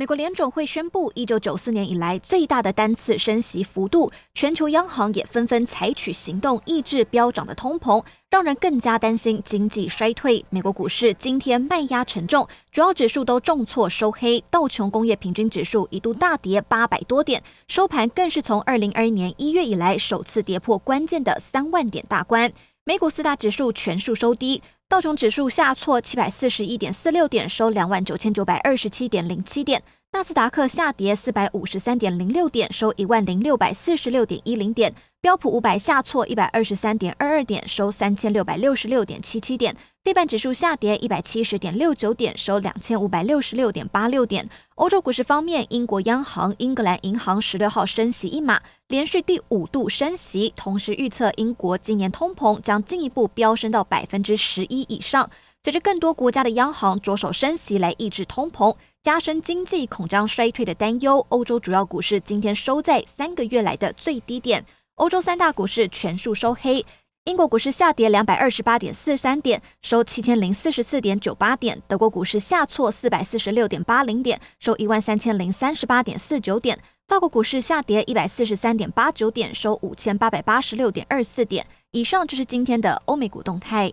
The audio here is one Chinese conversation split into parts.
美国联准会宣布，一九九四年以来最大的单次升息幅度，全球央行也纷纷采取行动抑制飙涨的通膨，让人更加担心经济衰退。美国股市今天卖压沉重，主要指数都重挫收黑，道琼工业平均指数一度大跌八百多点，收盘更是从二零二一年一月以来首次跌破关键的三万点大关。美股四大指数全数收低。道琼指数下挫七百四十一点四六点，收两万九千九百二十七点零七点；纳斯达克下跌四百五十三点零六点，收一万零六百四十六点一零点。标普五百下挫一百二十三点二二点，收三千六百六十六点七七点。非半指数下跌一百七十点六九点，收两千五百六十六点八六点。欧洲股市方面，英国央行英格兰银行十六号升息一码，连续第五度升息，同时预测英国今年通膨将进一步飙升到百分之十一以上。随着更多国家的央行着手升息来抑制通膨，加深经济恐将衰退的担忧，欧洲主要股市今天收在三个月来的最低点。欧洲三大股市全数收黑，英国股市下跌两百二十八点四三点，收七千零四十四点九八点；德国股市下挫四百四十六点八零点，收一万三千零三十八点四九点；法国股市下跌一百四十三点八九点，收五千八百八十六点二四点。以上就是今天的欧美股动态，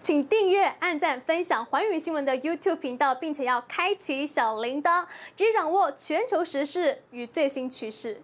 请订阅、按赞、分享环宇新闻的 YouTube 频道，并且要开启小铃铛，只掌握全球时事与最新趋势。